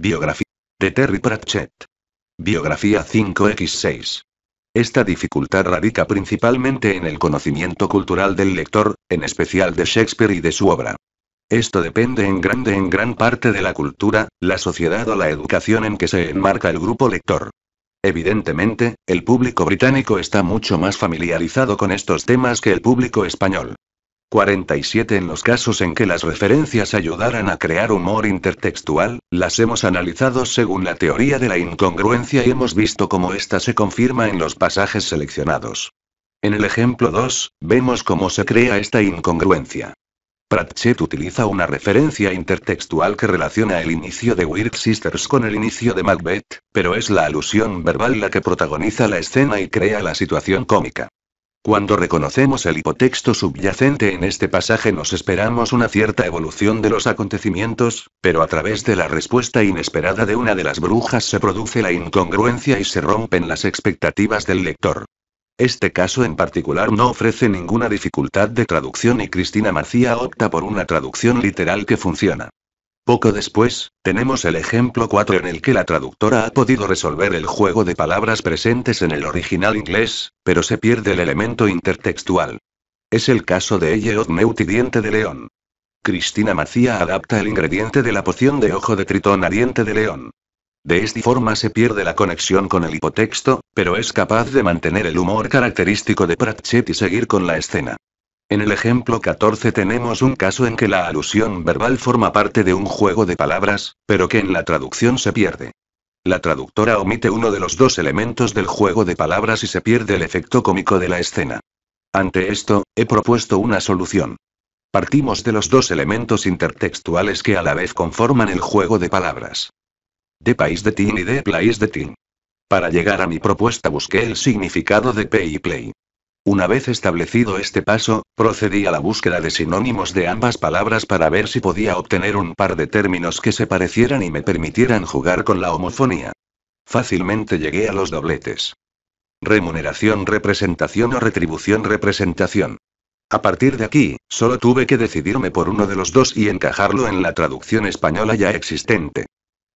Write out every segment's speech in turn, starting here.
Biografía de Terry Pratchett. Biografía 5x6. Esta dificultad radica principalmente en el conocimiento cultural del lector, en especial de Shakespeare y de su obra. Esto depende en grande en gran parte de la cultura, la sociedad o la educación en que se enmarca el grupo lector. Evidentemente, el público británico está mucho más familiarizado con estos temas que el público español. 47 En los casos en que las referencias ayudaran a crear humor intertextual, las hemos analizado según la teoría de la incongruencia y hemos visto cómo ésta se confirma en los pasajes seleccionados. En el ejemplo 2, vemos cómo se crea esta incongruencia. Pratchett utiliza una referencia intertextual que relaciona el inicio de Weird Sisters con el inicio de Macbeth, pero es la alusión verbal la que protagoniza la escena y crea la situación cómica. Cuando reconocemos el hipotexto subyacente en este pasaje nos esperamos una cierta evolución de los acontecimientos, pero a través de la respuesta inesperada de una de las brujas se produce la incongruencia y se rompen las expectativas del lector. Este caso en particular no ofrece ninguna dificultad de traducción y Cristina Marcía opta por una traducción literal que funciona. Poco después, tenemos el ejemplo 4 en el que la traductora ha podido resolver el juego de palabras presentes en el original inglés, pero se pierde el elemento intertextual. Es el caso de ella Diente de León. Cristina Macía adapta el ingrediente de la poción de ojo de tritón a Diente de León. De esta forma se pierde la conexión con el hipotexto, pero es capaz de mantener el humor característico de Pratchett y seguir con la escena. En el ejemplo 14 tenemos un caso en que la alusión verbal forma parte de un juego de palabras, pero que en la traducción se pierde. La traductora omite uno de los dos elementos del juego de palabras y se pierde el efecto cómico de la escena. Ante esto, he propuesto una solución. Partimos de los dos elementos intertextuales que a la vez conforman el juego de palabras. De país de tin y de place de tin. Para llegar a mi propuesta busqué el significado de pay y play. Una vez establecido este paso, procedí a la búsqueda de sinónimos de ambas palabras para ver si podía obtener un par de términos que se parecieran y me permitieran jugar con la homofonía. Fácilmente llegué a los dobletes. Remuneración, representación o retribución, representación. A partir de aquí, solo tuve que decidirme por uno de los dos y encajarlo en la traducción española ya existente.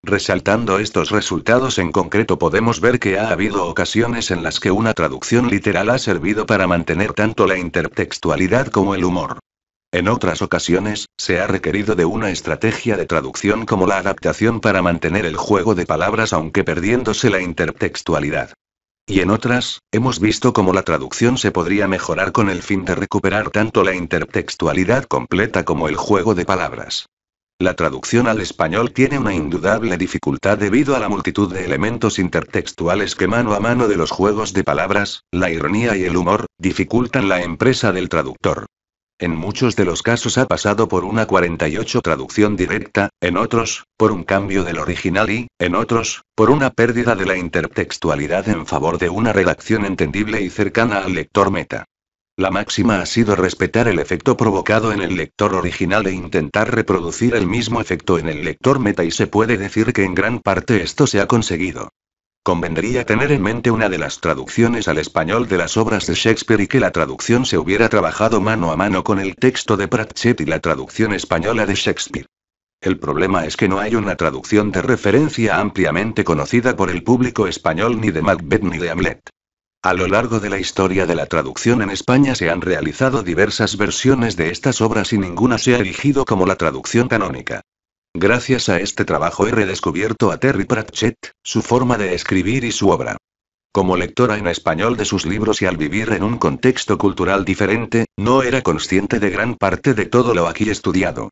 Resaltando estos resultados en concreto podemos ver que ha habido ocasiones en las que una traducción literal ha servido para mantener tanto la intertextualidad como el humor. En otras ocasiones, se ha requerido de una estrategia de traducción como la adaptación para mantener el juego de palabras aunque perdiéndose la intertextualidad. Y en otras, hemos visto cómo la traducción se podría mejorar con el fin de recuperar tanto la intertextualidad completa como el juego de palabras. La traducción al español tiene una indudable dificultad debido a la multitud de elementos intertextuales que mano a mano de los juegos de palabras, la ironía y el humor, dificultan la empresa del traductor. En muchos de los casos ha pasado por una 48 traducción directa, en otros, por un cambio del original y, en otros, por una pérdida de la intertextualidad en favor de una redacción entendible y cercana al lector meta. La máxima ha sido respetar el efecto provocado en el lector original e intentar reproducir el mismo efecto en el lector meta y se puede decir que en gran parte esto se ha conseguido. Convendría tener en mente una de las traducciones al español de las obras de Shakespeare y que la traducción se hubiera trabajado mano a mano con el texto de Pratchett y la traducción española de Shakespeare. El problema es que no hay una traducción de referencia ampliamente conocida por el público español ni de Macbeth ni de Hamlet. A lo largo de la historia de la traducción en España se han realizado diversas versiones de estas obras y ninguna se ha erigido como la traducción canónica. Gracias a este trabajo he redescubierto a Terry Pratchett, su forma de escribir y su obra. Como lectora en español de sus libros y al vivir en un contexto cultural diferente, no era consciente de gran parte de todo lo aquí estudiado.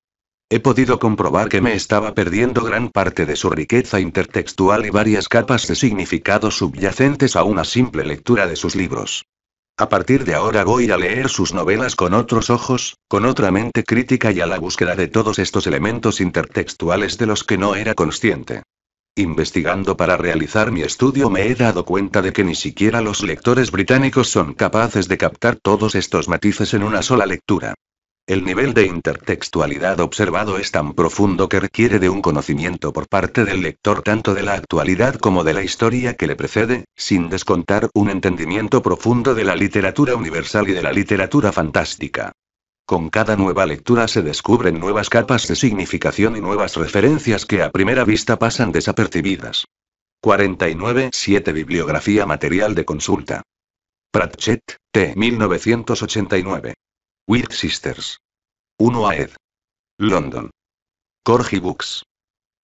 He podido comprobar que me estaba perdiendo gran parte de su riqueza intertextual y varias capas de significado subyacentes a una simple lectura de sus libros. A partir de ahora voy a leer sus novelas con otros ojos, con otra mente crítica y a la búsqueda de todos estos elementos intertextuales de los que no era consciente. Investigando para realizar mi estudio me he dado cuenta de que ni siquiera los lectores británicos son capaces de captar todos estos matices en una sola lectura. El nivel de intertextualidad observado es tan profundo que requiere de un conocimiento por parte del lector tanto de la actualidad como de la historia que le precede, sin descontar un entendimiento profundo de la literatura universal y de la literatura fantástica. Con cada nueva lectura se descubren nuevas capas de significación y nuevas referencias que a primera vista pasan desapercibidas. 49. 7 Bibliografía material de consulta. Pratchett, T. 1989. Weird Sisters. 1 aed London. Corgi Books.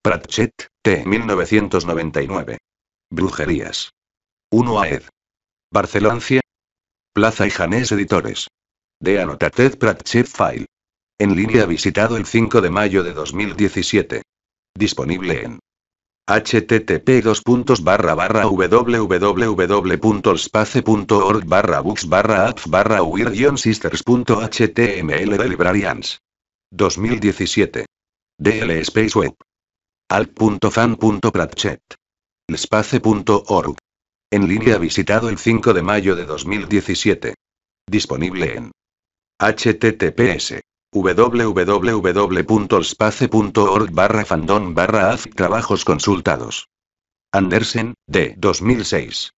Pratchett, T. 1999. Brujerías. 1 aed Barcelona, Plaza y Janés Editores. De Anotated Pratchett File. En línea visitado el 5 de mayo de 2017. Disponible en http www.lspace.org barra books barra apps barra sisters.html de librarians 2017 DL Space Web en línea visitado el 5 de mayo de 2017 disponible en https wwwspaceorg barra fandom barra trabajos consultados. Andersen, de 2006.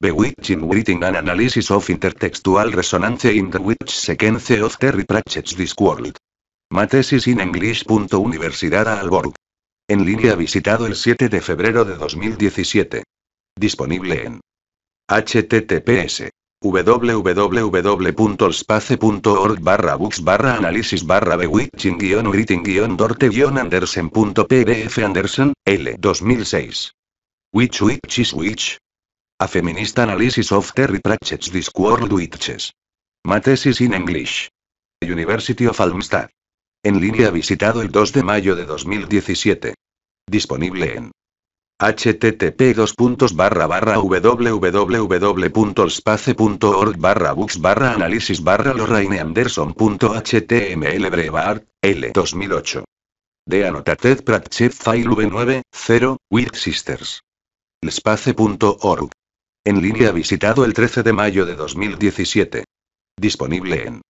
Bewitching Writing and Analysis of Intertextual Resonance in the Witch Sequence of Terry Pratchett's Discworld. Matesis in English.Universidad Universidad En línea visitado el 7 de febrero de 2017. Disponible en https wwwspaceorg barra books barra analysis barra bewitching guión writing guión dorte guión pdf L. 2006. Which which is which? A feminist analysis of Terry Pratchett's Discworld Witches. Matesis in English. University of Almstad. En línea visitado el 2 de mayo de 2017. Disponible en http www.space.org barra books barra análisis barra lorraineanderson.html L 2008. De anotated Pratchett File V9, 0, With Sisters. En línea visitado el 13 de mayo de 2017. Disponible en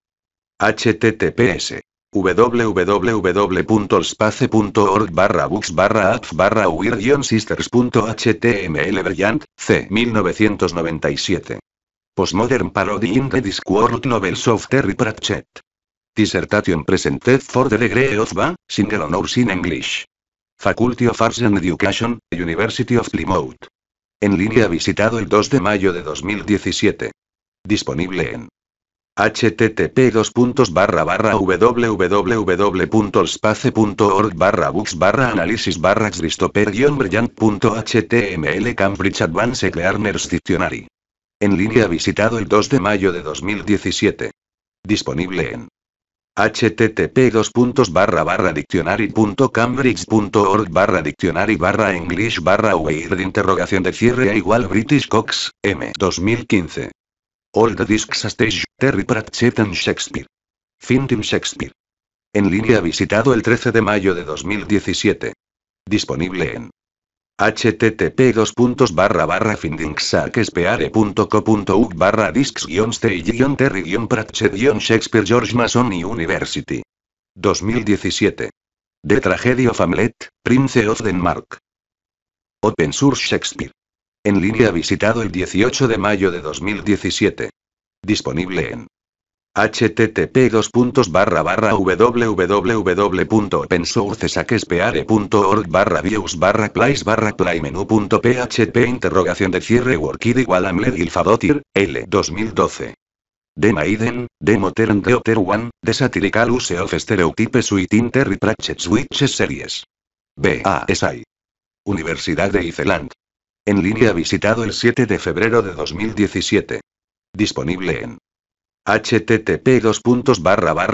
https wwwspaceorg barra books barra apps barra sisters.html Brillant, C. 1997. Postmodern Parody in the Discworld Novels of Terry Pratchett. Dissertation presented for the degree of BA, single honors in English. Faculty of Arts and Education, University of Plymouth. En línea visitado el 2 de mayo de 2017. Disponible en http wwwspaceorg barra books barra análisis barra christopher brillanthtml Cambridge Advanced Learners Dictionary. En línea visitado el 2 de mayo de 2017. Disponible en http dictionary.cambridge.org barra dictionary barra english barra de interrogación de cierre igual British Cox, M. 2015. Old the discs stage, Terry Pratchett and Shakespeare. Finding Shakespeare. En línea visitado el 13 de mayo de 2017. Disponible en http findingshakespeare.co.uk barra discs stage terry pratchett shakespeare george mason university 2017 The Tragedy of Hamlet, Prince of Denmark Open Source Shakespeare en línea visitado el 18 de mayo de 2017. Disponible en http www.opensourcesaquespeare.org barra views barra place barra interrogación de cierre workid igual L 2012. De Maiden, de Modern The Otter One, de Satirical Use of Stereotypes Within Terry Pratchett's Series. B.A.S.I. Universidad de Iceland. En línea visitado el 7 de febrero de 2017. Disponible en http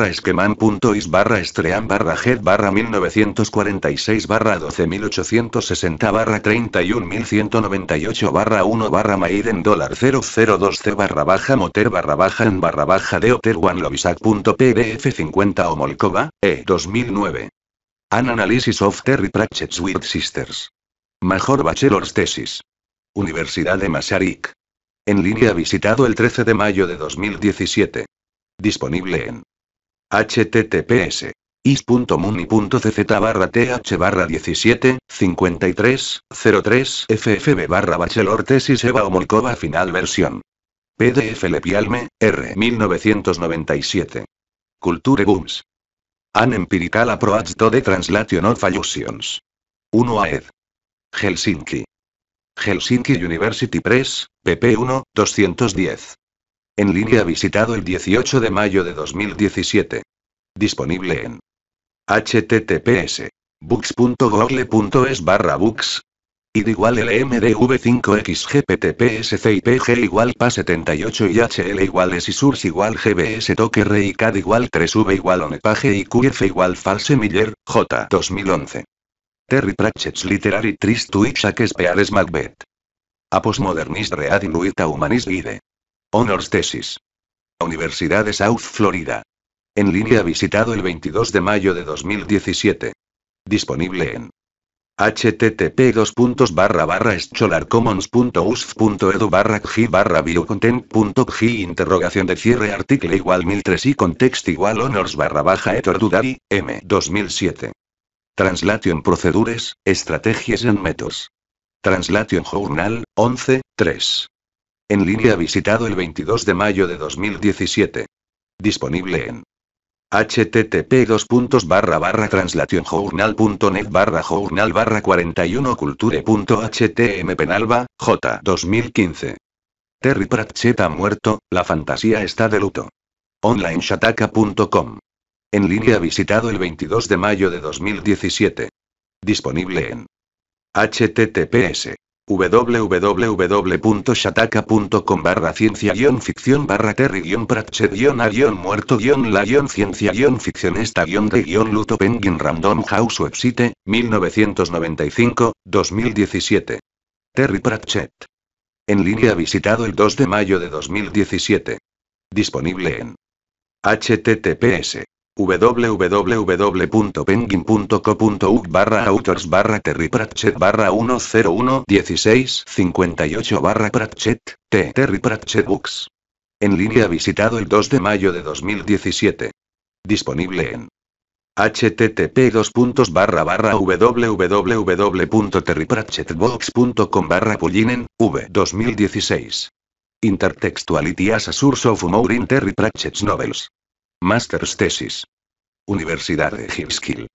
esqueman.is barra estrean barra head barra 1946 barra 12860 barra 31198 barra 1 barra maiden 002c barra baja moter barra baja en barra baja de 50 o molcova, e 2009. An analysis of Terry Pratchett's Weird Sisters. Major Bachelor's Thesis. Universidad de Masaryk. En línea visitado el 13 de mayo de 2017. Disponible en https is.muni.cz barra th barra 17, 53, ffb barra bachelor tesis Eva Omolkova final versión. PDF Lepialme, R. 1997. Culture Booms. An Empirical Approach to the Translation of Fallusions. 1 AED. Helsinki. Helsinki University Press, pp 1, 210. En línea visitado el 18 de mayo de 2017. Disponible en https books.google.es barra books id igual lmdv5xgptps igual pa 78 y hl igual igual gbs toque CAD igual 3v igual onepage y qf igual false miller j 2011 Terry Pratchett's Literary Twitch to Shakespeare's Macbeth. A Postmodernist Read Luita Humanist Guide. Honors Thesis. Universidad de South Florida. En línea visitado el 22 de mayo de 2017. Disponible en http scholarcommons.usf.edu barra g barra biocontent.g interrogación de cierre artículo igual 1003 y contexto igual honors barra baja 2007 Translation Procedures, Estrategias and Methods. Translation Journal, 11, 3. En línea visitado el 22 de mayo de 2017. Disponible en http translationjournal.net barra journal barra 41 culture.htm penalba, j 2015. Terry Pratchett ha muerto, la fantasía está de luto. Onlineshataka.com en línea visitado el 22 de mayo de 2017. Disponible en https www.shataka.com barra ciencia ficción barra terry pratchett a muerto la ciencia ficcionista de luto penguin random house website 1995 2017 Terry Pratchett en línea visitado el 2 de mayo de 2017 disponible en https www.penguin.co.uk barra autors barra Terry Pratchett barra 101 16 58 barra Pratchett, T. Terry Books. En línea visitado el 2 de mayo de 2017. Disponible en http www.terrypratchettbox.com barra pullinen, v 2016. Intertextuality as a source of humor in Terry novels. Masters Tesis. Universidad de Hipskill.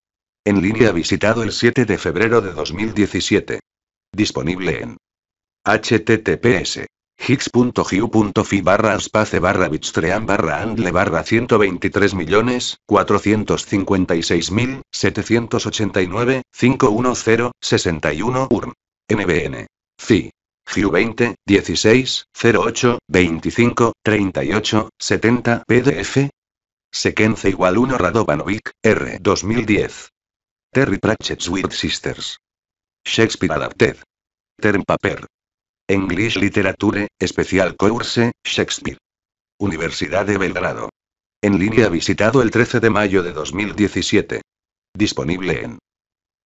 En línea visitado el 7 de febrero de 2017. Disponible en https Hicks.hu.fi barra space barra bitstream barra andle barra 123 millones 456 mil 789 510 61 urn nbn fi GIU 20, 16, 08, 25, 38, 70, PDF, Sequence igual 1 Radovanovic, R. 2010. Terry Pratchett's Weird Sisters. Shakespeare Adapted. Term Paper. English Literature, Special Course, Shakespeare. Universidad de Belgrado. En línea visitado el 13 de mayo de 2017. Disponible en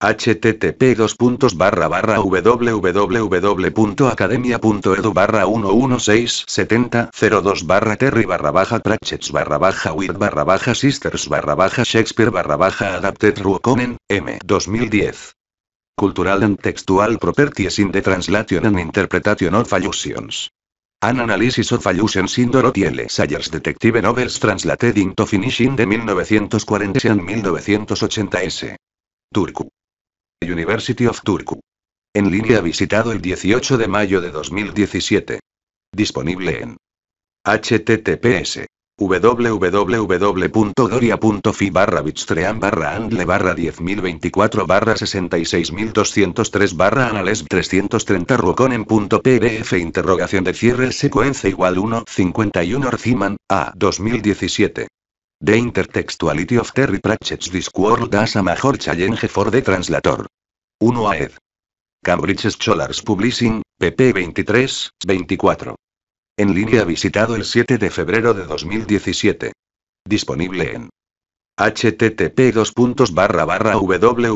http www.academia.edu 11670 02 barra terry barra baja barra baja with barra baja sisters barra baja shakespeare barra baja adapted m 2010 cultural and textual properties in the translation and interpretation of allusions An Analysis of Allusions in Dorothy L. Sayers Detective Novels Translated into Finishing de 1940 and 1980 s. Turku. University of Turku. En línea visitado el 18 de mayo de 2017. Disponible en https www.doria.fi barra bitstream barra andle barra 10024 barra 66203 barra anales 330 pdf interrogación de cierre secuencia igual 151 51 a 2017 The Intertextuality of Terry Pratchett's Discworld as a Major Challenge for the Translator. 1 AED. Cambridge Scholars Publishing, pp 23, 24. En línea visitado el 7 de febrero de 2017. Disponible en http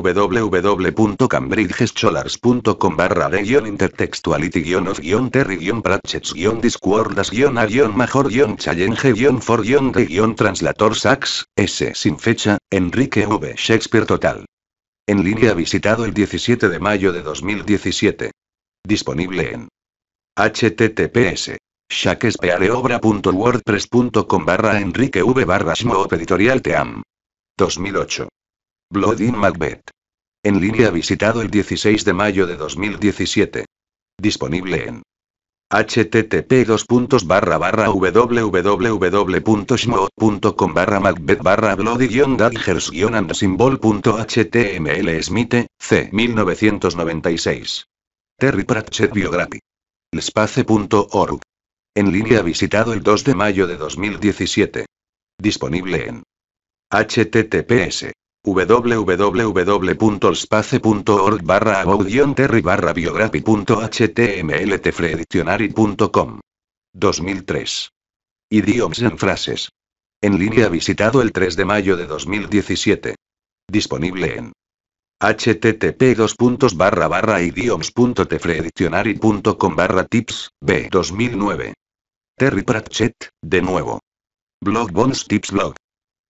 www.cambridgescholars.com barra de guión intertextuality guión of guión terri guión guión discordas guión a guión major guión challenge guión for guión de guión translator sax s sin fecha enrique v shakespeare total en línea visitado el 17 de mayo de 2017 disponible en https shakespeareobra.wordpress.com barra enrique v barra editorial team 2008. Blood Macbeth. En línea visitado el 16 de mayo de 2017. Disponible en http www.shmo.com barra macbeth barra bloody and symbol.html smith c 1996 Terry Pratchett Biography Lspace.org. En línea visitado el 2 de mayo de 2017 Disponible en https wwwspaceorg barra punto 2003. Idioms en frases. En línea visitado el 3 de mayo de 2017. Disponible en http idioms.tefredictionary.com barra tips b 2009. Terry Pratchett, de nuevo. Blog Bones Tips Blog.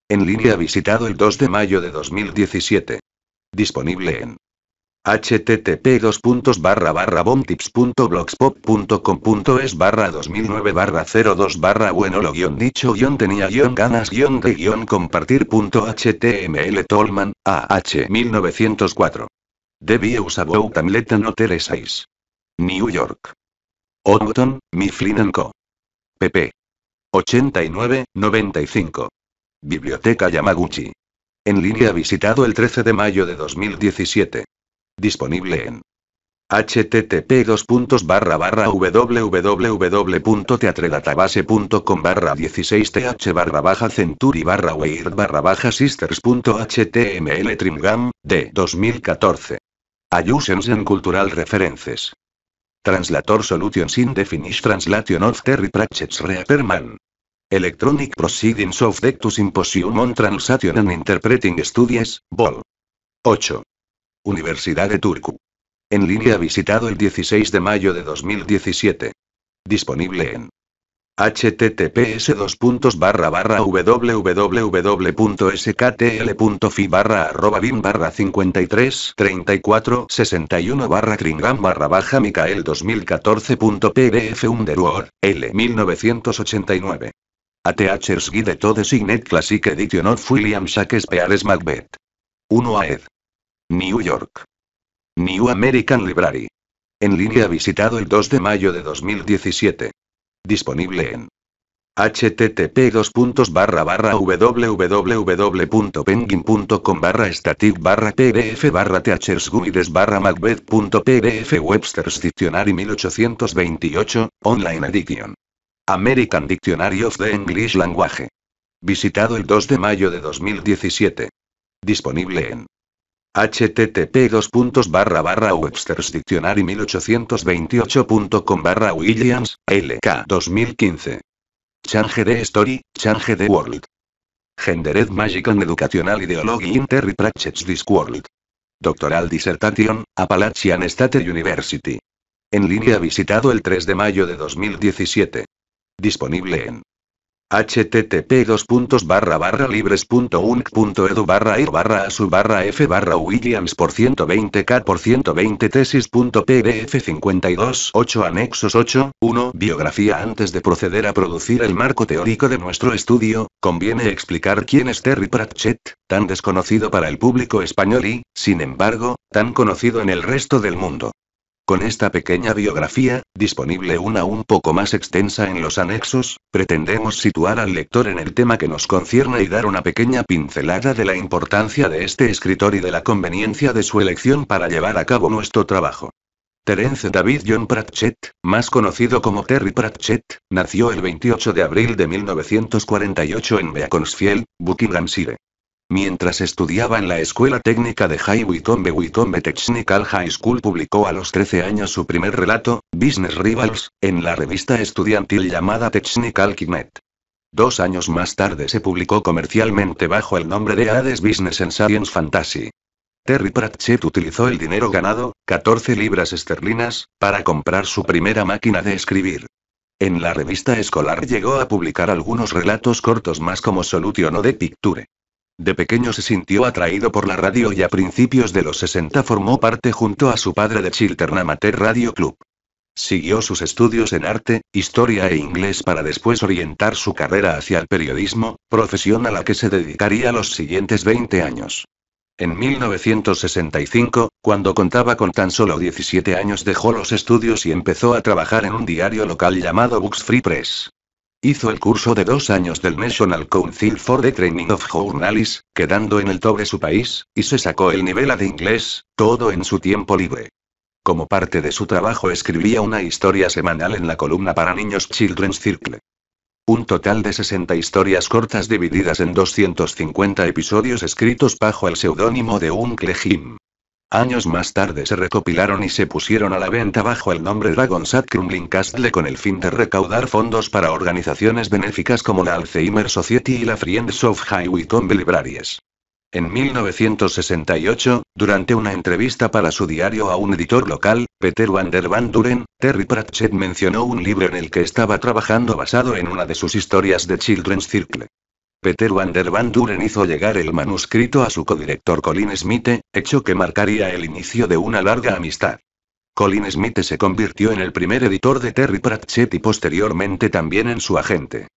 En línea visitado el 2 de mayo de 2017. Disponible en http bombtips.blogspot.com.es barra 2009 barra 02 barra bueno guión dicho guión tenía ganas de guión compartir punto html tolman ah 1904 Debius about Amleta Teresais. 6 New York Odmonton, Mifflin Co. pp. 89, 95 Biblioteca Yamaguchi. En línea visitado el 13 de mayo de 2017. Disponible en http www.teatredatabase.com barra 16th barra centuri barra weird barra baja sisters.html trimgam de 2014 Ayusensen Cultural References Translator Solutions in the Translation of Terry Pratchett's Reaperman Electronic Proceedings of Dectus Imposium on Transaction and Interpreting Studies, Vol. 8. Universidad de Turku. En línea visitado el 16 de mayo de 2017. Disponible en https www.sktl.fi barra arroba bin barra 53 34 61 barra barra baja micael 2014.pdf L 1989 ATHers Guide to the Signet Classic Edition of William Shakespeare's Macbeth. 1 AED. New York. New American Library. En línea visitado el 2 de mayo de 2017. Disponible en http www.penguin.com barra static barra pdf barra e barra macbeth.pdf Webster's Dictionary 1828, Online Edition. American Dictionary of the English Language. Visitado el 2 de mayo de 2017. Disponible en http Webster's Dictionary 1828.com barra Williams, LK 2015. Change the Story, Change the World. Gendered Magic and Educational Ideology in Terry Discworld. Doctoral Dissertation, Appalachian State University. En línea visitado el 3 de mayo de 2017. Disponible en http libres.unc.edu barra ir barra e su f barra williams por 120k por 120 tesis.pdf 52.8 anexos 8 1 biografía antes de proceder a producir el marco teórico de nuestro estudio conviene explicar quién es Terry Pratchett tan desconocido para el público español y sin embargo tan conocido en el resto del mundo con esta pequeña biografía, disponible una un poco más extensa en los anexos, pretendemos situar al lector en el tema que nos concierne y dar una pequeña pincelada de la importancia de este escritor y de la conveniencia de su elección para llevar a cabo nuestro trabajo. Terence David John Pratchett, más conocido como Terry Pratchett, nació el 28 de abril de 1948 en Beaconsfield, Buckinghamshire. Mientras estudiaba en la Escuela Técnica de High Wycombe Wycombe Technical High School publicó a los 13 años su primer relato, Business Rivals, en la revista estudiantil llamada Technical Kinet. Dos años más tarde se publicó comercialmente bajo el nombre de Hades Business and Science Fantasy. Terry Pratchett utilizó el dinero ganado, 14 libras esterlinas, para comprar su primera máquina de escribir. En la revista escolar llegó a publicar algunos relatos cortos más como Solution o de Picture. De pequeño se sintió atraído por la radio y a principios de los 60 formó parte junto a su padre de Chiltern Amateur Radio Club. Siguió sus estudios en arte, historia e inglés para después orientar su carrera hacia el periodismo, profesión a la que se dedicaría los siguientes 20 años. En 1965, cuando contaba con tan solo 17 años, dejó los estudios y empezó a trabajar en un diario local llamado Books Free Press. Hizo el curso de dos años del National Council for the Training of Journalists, quedando en el top su país, y se sacó el nivel A de inglés, todo en su tiempo libre. Como parte de su trabajo escribía una historia semanal en la columna para niños Children's Circle. Un total de 60 historias cortas divididas en 250 episodios escritos bajo el seudónimo de Uncle Jim. Años más tarde se recopilaron y se pusieron a la venta bajo el nombre Dragon's Sat Crumbling Castle con el fin de recaudar fondos para organizaciones benéficas como la Alzheimer Society y la Friends of wycombe Libraries. En 1968, durante una entrevista para su diario a un editor local, Peter van der Van Duren, Terry Pratchett mencionó un libro en el que estaba trabajando basado en una de sus historias de Children's Circle. Peter Van der Van Duren hizo llegar el manuscrito a su codirector Colin Smith, hecho que marcaría el inicio de una larga amistad. Colin Smith se convirtió en el primer editor de Terry Pratchett y posteriormente también en su agente.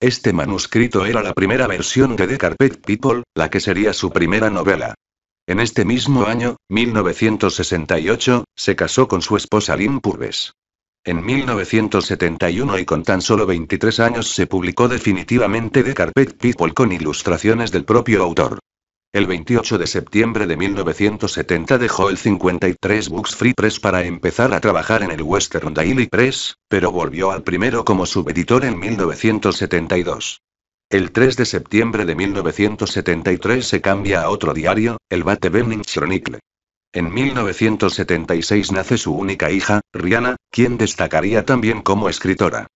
Este manuscrito era la primera versión de The Carpet People, la que sería su primera novela. En este mismo año, 1968, se casó con su esposa Lynn Purves. En 1971 y con tan solo 23 años se publicó definitivamente The Carpet People con ilustraciones del propio autor. El 28 de septiembre de 1970 dejó el 53 Books Free Press para empezar a trabajar en el Western Daily Press, pero volvió al primero como subeditor en 1972. El 3 de septiembre de 1973 se cambia a otro diario, el Bate Chronicle. En 1976 nace su única hija, Rihanna, quien destacaría también como escritora.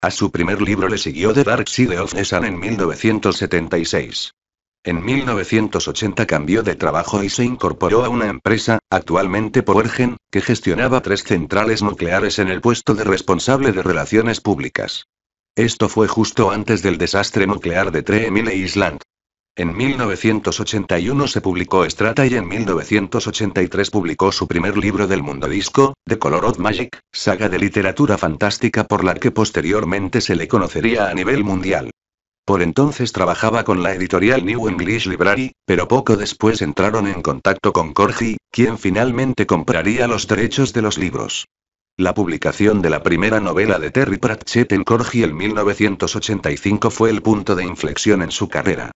A su primer libro le siguió The Dark Side of the en 1976. En 1980 cambió de trabajo y se incorporó a una empresa, actualmente Powergen, que gestionaba tres centrales nucleares en el puesto de responsable de relaciones públicas. Esto fue justo antes del desastre nuclear de Mile Island. En 1981 se publicó Strata y en 1983 publicó su primer libro del mundo disco, The Color of Magic, saga de literatura fantástica por la que posteriormente se le conocería a nivel mundial. Por entonces trabajaba con la editorial New English Library, pero poco después entraron en contacto con Corgi, quien finalmente compraría los derechos de los libros. La publicación de la primera novela de Terry Pratchett en Corgi en 1985 fue el punto de inflexión en su carrera.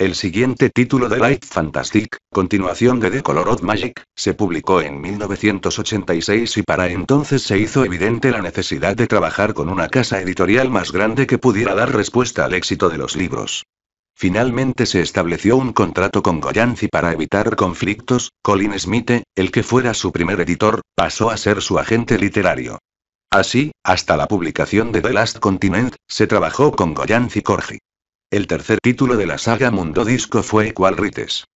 El siguiente título de Light Fantastic, continuación de The Color of Magic, se publicó en 1986 y para entonces se hizo evidente la necesidad de trabajar con una casa editorial más grande que pudiera dar respuesta al éxito de los libros. Finalmente se estableció un contrato con Goyanzi para evitar conflictos, Colin Smith, el que fuera su primer editor, pasó a ser su agente literario. Así, hasta la publicación de The Last Continent, se trabajó con Goyanzi Corgi. El tercer título de la saga Mundo Disco fue Equal Rites.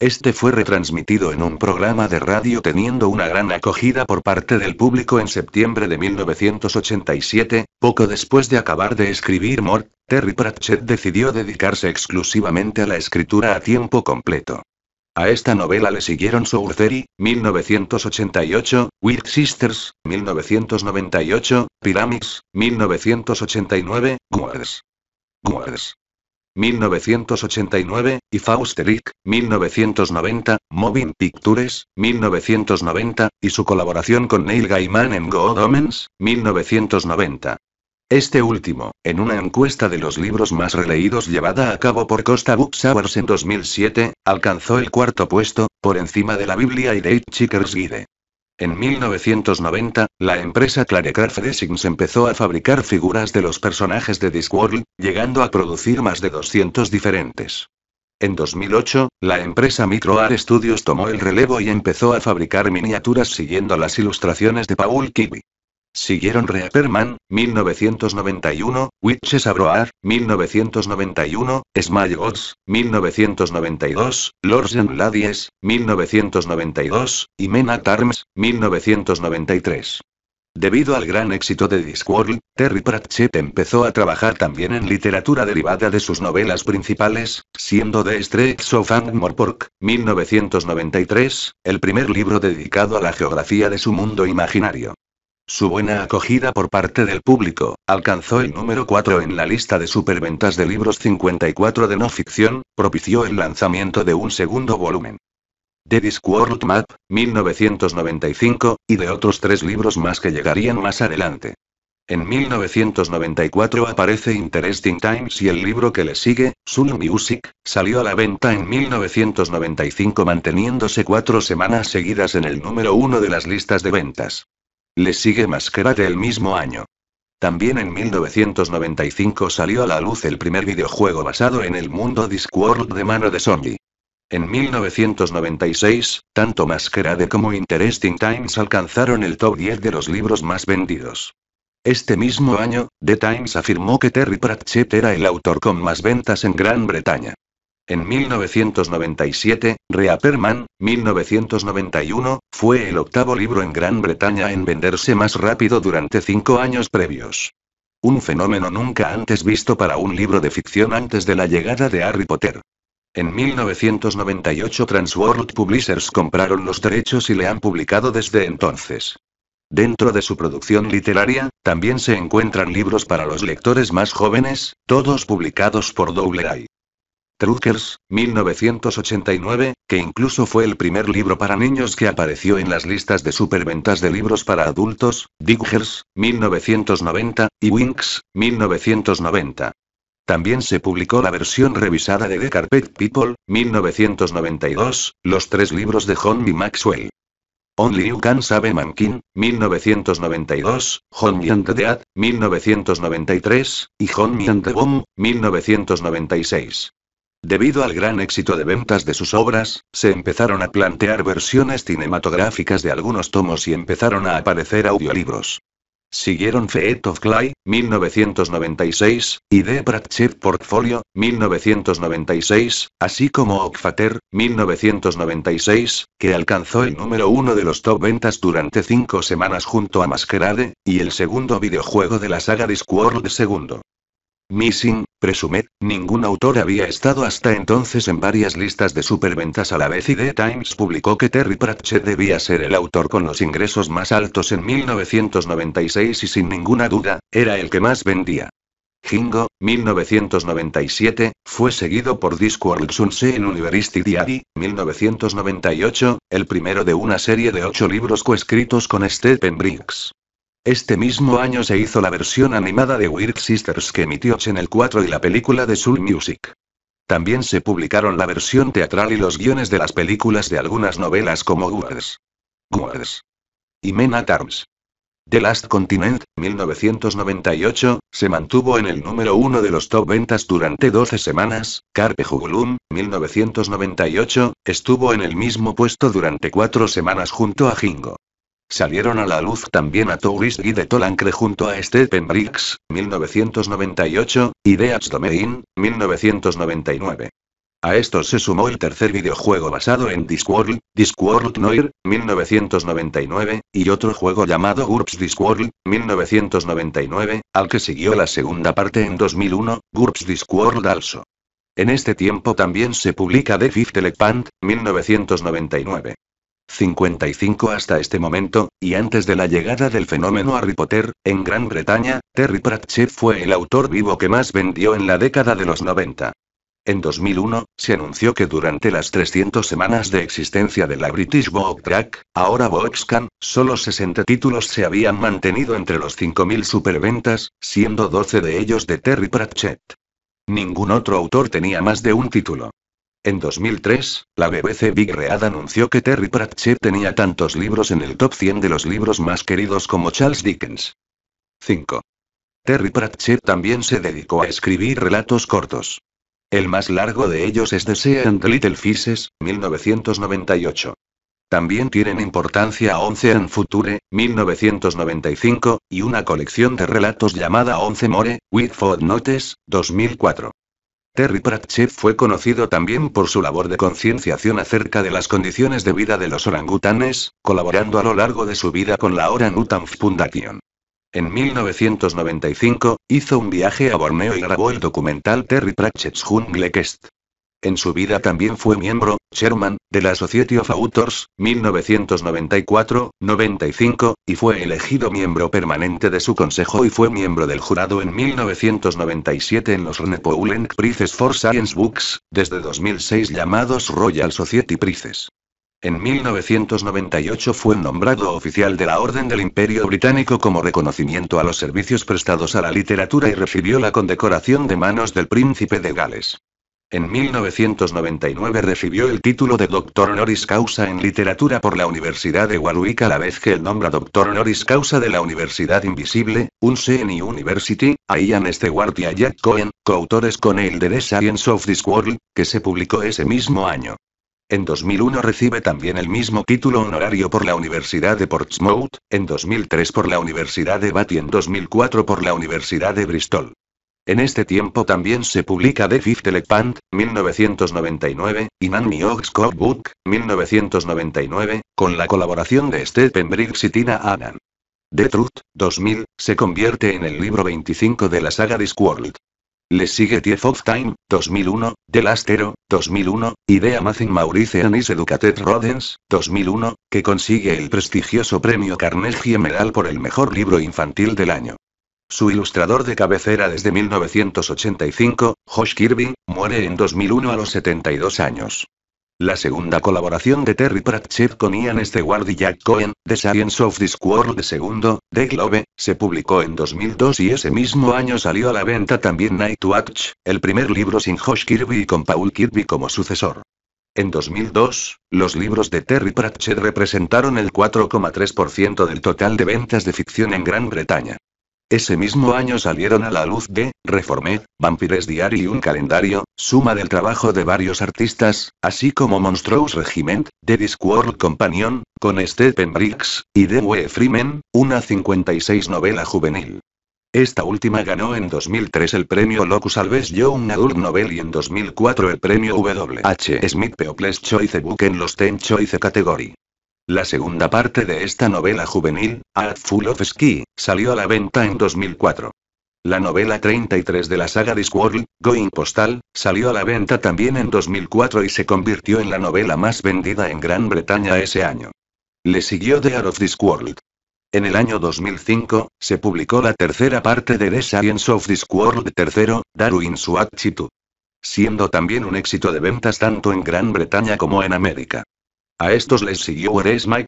Este fue retransmitido en un programa de radio teniendo una gran acogida por parte del público en septiembre de 1987, poco después de acabar de escribir Mort, Terry Pratchett decidió dedicarse exclusivamente a la escritura a tiempo completo. A esta novela le siguieron Sourcery, 1988, Weird Sisters, 1998, Pyramids, 1989, Guards. Guards. 1989, y Fausteric, 1990, Moving Pictures, 1990, y su colaboración con Neil Gaiman en God Omens, 1990. Este último, en una encuesta de los libros más releídos llevada a cabo por Costa Books Hours en 2007, alcanzó el cuarto puesto, por encima de la Biblia y de Chickers Guide. En 1990, la empresa Clarecraft Designs empezó a fabricar figuras de los personajes de Discworld, llegando a producir más de 200 diferentes. En 2008, la empresa Art Studios tomó el relevo y empezó a fabricar miniaturas siguiendo las ilustraciones de Paul Kiwi. Siguieron Reaperman, 1991, Witches Abroad, 1991, Smile Gods, 1992, Lords and Ladies, 1992, y Men at Arms, 1993. Debido al gran éxito de Discworld, Terry Pratchett empezó a trabajar también en literatura derivada de sus novelas principales, siendo The Streets of Angmore morpork 1993, el primer libro dedicado a la geografía de su mundo imaginario. Su buena acogida por parte del público, alcanzó el número 4 en la lista de superventas de libros 54 de no ficción, propició el lanzamiento de un segundo volumen. The Discworld Map, 1995, y de otros tres libros más que llegarían más adelante. En 1994 aparece Interesting Times y el libro que le sigue, Soul Music, salió a la venta en 1995 manteniéndose cuatro semanas seguidas en el número uno de las listas de ventas. Le sigue Masquerade el mismo año. También en 1995 salió a la luz el primer videojuego basado en el mundo Discworld de mano de Sony. En 1996, tanto Masquerade como Interesting Times alcanzaron el top 10 de los libros más vendidos. Este mismo año, The Times afirmó que Terry Pratchett era el autor con más ventas en Gran Bretaña. En 1997, Reaperman, 1991, fue el octavo libro en Gran Bretaña en venderse más rápido durante cinco años previos. Un fenómeno nunca antes visto para un libro de ficción antes de la llegada de Harry Potter. En 1998 Transworld Publishers compraron los derechos y le han publicado desde entonces. Dentro de su producción literaria, también se encuentran libros para los lectores más jóvenes, todos publicados por Double Truckers, 1989, que incluso fue el primer libro para niños que apareció en las listas de superventas de libros para adultos, Diggers, 1990, y Winx, 1990. También se publicó la versión revisada de The Carpet People, 1992, los tres libros de John Maxwell. Only You Can Save Mankin, 1992, John and the Dead, 1993, y John and the Bomb, 1996. Debido al gran éxito de ventas de sus obras, se empezaron a plantear versiones cinematográficas de algunos tomos y empezaron a aparecer audiolibros. Siguieron Feet of Clay, 1996, y The Pratchett Portfolio, 1996, así como Okfater, 1996, que alcanzó el número uno de los top ventas durante cinco semanas junto a Masquerade, y el segundo videojuego de la saga Discworld II. Missing, presumed, ningún autor había estado hasta entonces en varias listas de superventas a la vez y The Times publicó que Terry Pratchett debía ser el autor con los ingresos más altos en 1996 y sin ninguna duda, era el que más vendía. Jingo, 1997, fue seguido por Discworld Sunse en University Diary, 1998, el primero de una serie de ocho libros coescritos con Stephen Briggs. Este mismo año se hizo la versión animada de Weird Sisters que emitió Channel 4 y la película de Soul Music. También se publicaron la versión teatral y los guiones de las películas de algunas novelas como Guards. Guards. Y Men at Arms. The Last Continent, 1998, se mantuvo en el número uno de los top ventas durante 12 semanas. Carpe Jugulum, 1998, estuvo en el mismo puesto durante cuatro semanas junto a Jingo. Salieron a la luz también a Tourist Guide de Tolancre junto a Stephen Briggs, 1998, y Death's Domain, 1999. A esto se sumó el tercer videojuego basado en Discworld, Discworld Noir, 1999, y otro juego llamado GURPS Discworld, 1999, al que siguió la segunda parte en 2001, GURPS Discworld Also. En este tiempo también se publica The Fifth Elephant, 1999. 55 hasta este momento, y antes de la llegada del fenómeno Harry Potter, en Gran Bretaña, Terry Pratchett fue el autor vivo que más vendió en la década de los 90. En 2001, se anunció que durante las 300 semanas de existencia de la British Book Track, ahora Boxcan, solo 60 títulos se habían mantenido entre los 5.000 superventas, siendo 12 de ellos de Terry Pratchett. Ningún otro autor tenía más de un título. En 2003, la BBC Big Read anunció que Terry Pratchett tenía tantos libros en el top 100 de los libros más queridos como Charles Dickens. 5. Terry Pratchett también se dedicó a escribir relatos cortos. El más largo de ellos es The Sea and Little Fishes, 1998. También tienen importancia Once and Future, 1995, y una colección de relatos llamada Once More, With Footnotes, 2004. Terry Pratchett fue conocido también por su labor de concienciación acerca de las condiciones de vida de los orangutanes, colaborando a lo largo de su vida con la Orangutan Foundation. En 1995, hizo un viaje a Borneo y grabó el documental Terry Pratchett's Jungle Quest. En su vida también fue miembro, Sherman, de la Society of Authors, 1994-95, y fue elegido miembro permanente de su consejo y fue miembro del jurado en 1997 en los Poulenc Prices for Science Books, desde 2006 llamados Royal Society Prizes. En 1998 fue nombrado oficial de la Orden del Imperio Británico como reconocimiento a los servicios prestados a la literatura y recibió la condecoración de manos del Príncipe de Gales. En 1999 recibió el título de Doctor Honoris Causa en Literatura por la Universidad de Warwick a la vez que el nombra Doctor Honoris Causa de la Universidad Invisible, UNCNI University, a Ian Stewart y a Jack Cohen, coautores con el de The Science of This World, que se publicó ese mismo año. En 2001 recibe también el mismo título honorario por la Universidad de Portsmouth, en 2003 por la Universidad de Bath y en 2004 por la Universidad de Bristol. En este tiempo también se publica The Fifth Elephant, 1999, y Man 1999, con la colaboración de Stephen Briggs y Tina Adam. The Truth, 2000, se convierte en el libro 25 de la saga Discworld. Le sigue Tief of Time, 2001, The Lastero, 2001, y The Amazing Maurice Anis Educated Rodens, 2001, que consigue el prestigioso premio Carnegie Medal por el mejor libro infantil del año. Su ilustrador de cabecera desde 1985, Josh Kirby, muere en 2001 a los 72 años. La segunda colaboración de Terry Pratchett con Ian Stewart y Jack Cohen, The Science of Discworld II, The Globe, se publicó en 2002 y ese mismo año salió a la venta también Night el primer libro sin Josh Kirby y con Paul Kirby como sucesor. En 2002, los libros de Terry Pratchett representaron el 4,3% del total de ventas de ficción en Gran Bretaña. Ese mismo año salieron a la luz de Reformed, Vampires Diary y un calendario, suma del trabajo de varios artistas, así como Monstrous Regiment, The Discworld Companion, con Stephen Briggs, y The Way Freeman, una 56 novela juvenil. Esta última ganó en 2003 el premio Locus Alves Young Adult Novel y en 2004 el premio W.H. Smith People's Choice Book en los Ten Choice Category. La segunda parte de esta novela juvenil, At Full of Ski, salió a la venta en 2004. La novela 33 de la saga Discworld, Going Postal, salió a la venta también en 2004 y se convirtió en la novela más vendida en Gran Bretaña ese año. Le siguió The Art of Discworld. En el año 2005, se publicó la tercera parte de The Science of Discworld III, Darwin's Attitude. Siendo también un éxito de ventas tanto en Gran Bretaña como en América. A estos les siguió Where is My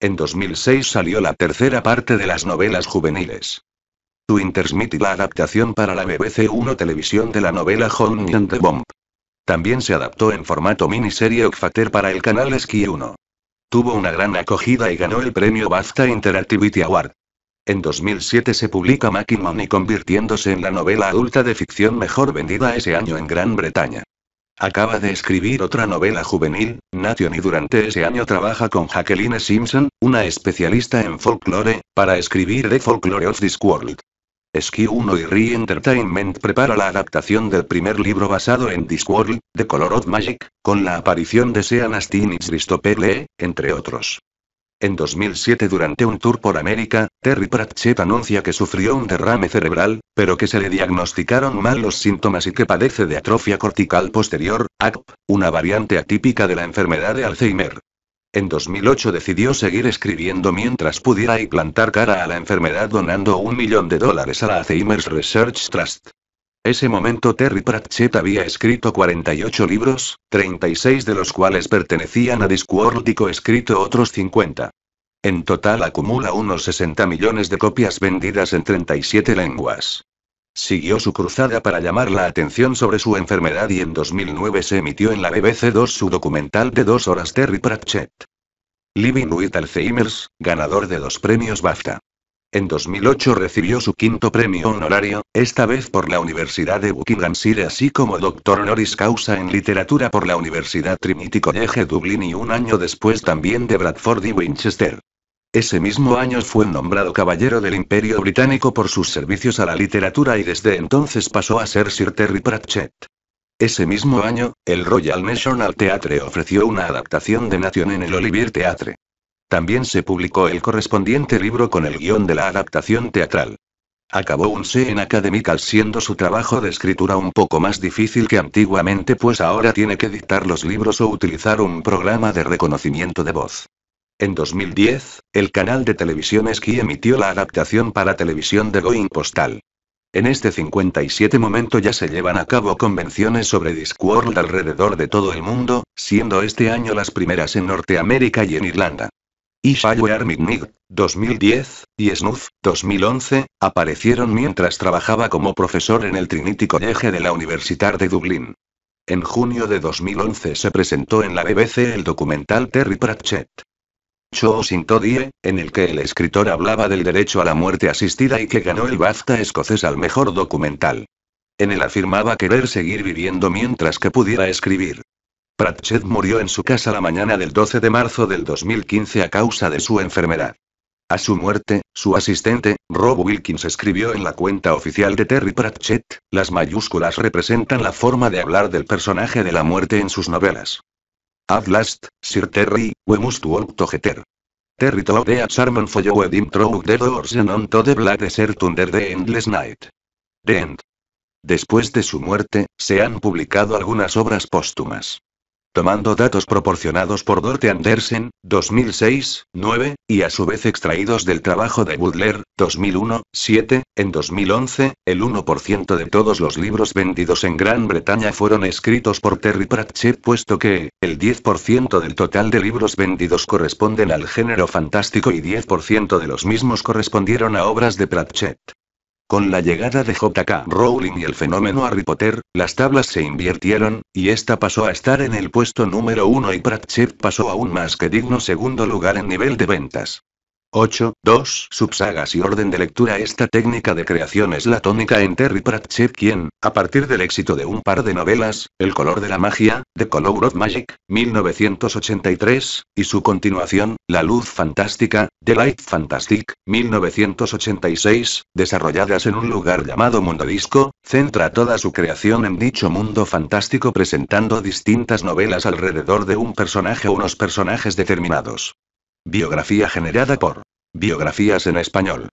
En 2006 salió la tercera parte de las novelas juveniles. To y la adaptación para la BBC 1 Televisión de la novela Honey and the Bomb. También se adaptó en formato miniserie Ocfater para el canal Sky 1. Tuvo una gran acogida y ganó el premio BAFTA Interactivity Award. En 2007 se publica Mackin Money convirtiéndose en la novela adulta de ficción mejor vendida ese año en Gran Bretaña. Acaba de escribir otra novela juvenil, Nation, y durante ese año trabaja con Jacqueline Simpson, una especialista en folklore, para escribir The Folklore of Discworld. Ski 1 y Re Entertainment prepara la adaptación del primer libro basado en Discworld, The Color of Magic, con la aparición de Sean Astin y Christopher Lee, entre otros. En 2007 durante un tour por América, Terry Pratchett anuncia que sufrió un derrame cerebral, pero que se le diagnosticaron mal los síntomas y que padece de atrofia cortical posterior, ACP, una variante atípica de la enfermedad de Alzheimer. En 2008 decidió seguir escribiendo mientras pudiera y plantar cara a la enfermedad donando un millón de dólares a la Alzheimer's Research Trust. Ese momento Terry Pratchett había escrito 48 libros, 36 de los cuales pertenecían a Discworld y coescrito otros 50. En total acumula unos 60 millones de copias vendidas en 37 lenguas. Siguió su cruzada para llamar la atención sobre su enfermedad y en 2009 se emitió en la BBC 2 su documental de dos horas Terry Pratchett. Living with Alzheimer's, ganador de dos premios BAFTA. En 2008 recibió su quinto premio honorario, esta vez por la Universidad de Buckinghamshire, así como doctor honoris causa en literatura por la Universidad Trinity College Dublín y un año después también de Bradford y Winchester. Ese mismo año fue nombrado Caballero del Imperio Británico por sus servicios a la literatura y desde entonces pasó a ser Sir Terry Pratchett. Ese mismo año, el Royal National Theatre ofreció una adaptación de nación en el Olivier Theatre. También se publicó el correspondiente libro con el guión de la adaptación teatral. Acabó un C en Academical siendo su trabajo de escritura un poco más difícil que antiguamente pues ahora tiene que dictar los libros o utilizar un programa de reconocimiento de voz. En 2010, el canal de televisión Esquí emitió la adaptación para televisión de Going Postal. En este 57 momento ya se llevan a cabo convenciones sobre Discworld alrededor de todo el mundo, siendo este año las primeras en Norteamérica y en Irlanda y 2010, y Snuff, 2011, aparecieron mientras trabajaba como profesor en el Trinity College de la Universidad de Dublín. En junio de 2011 se presentó en la BBC el documental Terry Pratchett. Cho Sintodie, en el que el escritor hablaba del derecho a la muerte asistida y que ganó el BAFTA escocés al mejor documental. En él afirmaba querer seguir viviendo mientras que pudiera escribir. Pratchett murió en su casa la mañana del 12 de marzo del 2015 a causa de su enfermedad. A su muerte, su asistente, Rob Wilkins, escribió en la cuenta oficial de Terry Pratchett, las mayúsculas representan la forma de hablar del personaje de la muerte en sus novelas. At last, Sir Terry, we must walk to Terry to the Charmon for you the doors and on the black the endless night. The end. Después de su muerte, se han publicado algunas obras póstumas tomando datos proporcionados por Dorte Andersen, 2006, 9, y a su vez extraídos del trabajo de Butler, 2001, 7. En 2011, el 1% de todos los libros vendidos en Gran Bretaña fueron escritos por Terry Pratchett, puesto que, el 10% del total de libros vendidos corresponden al género fantástico y 10% de los mismos correspondieron a obras de Pratchett. Con la llegada de J.K. Rowling y el fenómeno Harry Potter, las tablas se invirtieron, y esta pasó a estar en el puesto número uno y Pratchett pasó a un más que digno segundo lugar en nivel de ventas. 8, 2, subsagas y orden de lectura. Esta técnica de creación es la tónica en Terry Pratchett, quien, a partir del éxito de un par de novelas, El color de la magia, The Color of Magic, 1983, y su continuación, La luz fantástica, The Light Fantastic, 1986, desarrolladas en un lugar llamado Mundo Disco, centra toda su creación en dicho mundo fantástico presentando distintas novelas alrededor de un personaje o unos personajes determinados. Biografía generada por Biografías en Español.